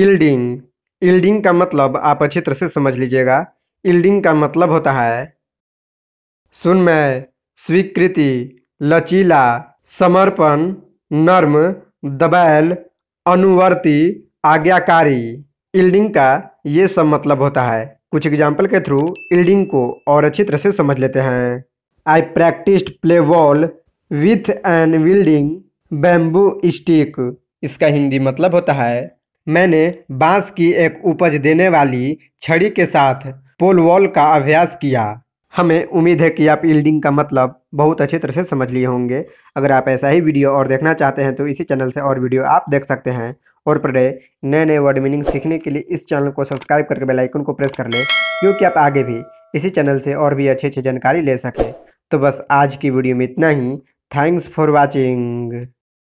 yielding yielding का मतलब आप अच्छे तरह से समझ लीजिएगा इल्डिंग का मतलब होता है सुनमय स्वीकृति लचीला समर्पण नर्म दबैल अनुवर्ती आज्ञाकारी इल्डिंग का ये सब मतलब होता है कुछ एग्जाम्पल के थ्रू इल्डिंग को और अच्छी तरह से समझ लेते हैं I practised play ball with an wielding bamboo stick इसका हिंदी मतलब होता है मैंने बांस की एक उपज देने वाली छड़ी के साथ पोल वॉल का अभ्यास किया हमें उम्मीद है कि आप यील्डिंग का मतलब बहुत अच्छे तरह से समझ लिए होंगे अगर आप ऐसा ही वीडियो और देखना चाहते हैं तो इसी चैनल से और वीडियो आप देख सकते हैं और पढ़े नए नए वर्ड मीनिंग सीखने के लिए इस चैनल को सब्सक्राइब करके बेल आइकन को प्रेस कर लें क्योंकि आप आगे भी इसी चैनल से और भी अच्छी अच्छी जानकारी ले सकें तो बस आज की वीडियो में इतना ही थैंक्स फॉर वॉचिंग